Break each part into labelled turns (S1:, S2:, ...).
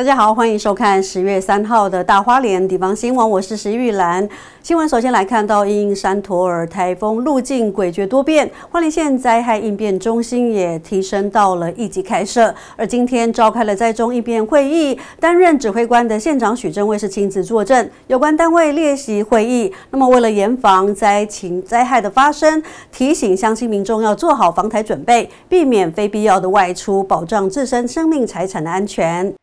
S1: 大家好，欢迎收看十月三号的大花莲地方新闻。我是石玉兰。新闻首先来看到因山陀尔台风路径诡谲多变，花莲县灾害应变中心也提升到了一级开设。而今天召开了灾中应变会议，担任指挥官的县长许政卫是亲自坐镇，有关单位列席会议。那么为了严防灾情灾害的发生，提醒乡亲民众要做好防台准备，避免非必要的外出，保障自身生命财产的安全。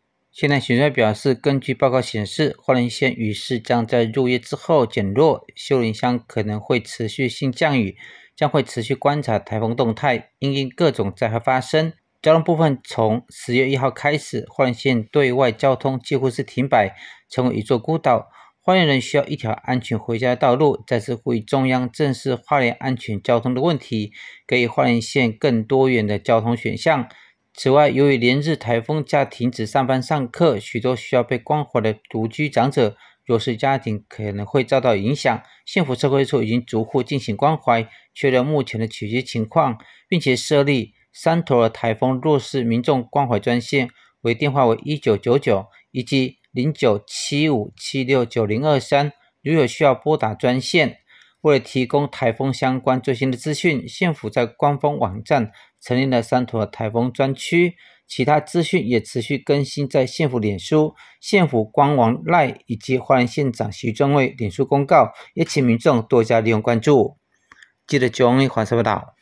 S2: 在象局表示，根据报告显示，花莲县雨势将在入夜之后减弱，秀林乡可能会持续性降雨，将会持续观察台风动态，因应各种灾害发生。交通部分，从十月一号开始，花莲县对外交通几乎是停摆，成为一座孤岛。花莲人需要一条安全回家的道路。再次呼吁中央正视花莲安全交通的问题，给予花莲县更多元的交通选项。此外，由于连日台风假停止上班上课，许多需要被关怀的独居长者、弱势家庭可能会遭到影响。幸福社会处已经逐户进行关怀，确认目前的取决情况，并且设立三头台风弱势民众关怀专线，为电话为一九九九以及零九七五七六九零二三，如有需要拨打专线。为了提供台风相关最新的资讯，县府在官方网站成立了三图台风专区，其他资讯也持续更新在县府脸书、县府官网赖以及花莲县长徐正伟脸书公告，也请民众多加利用关注。记得转给看什报道。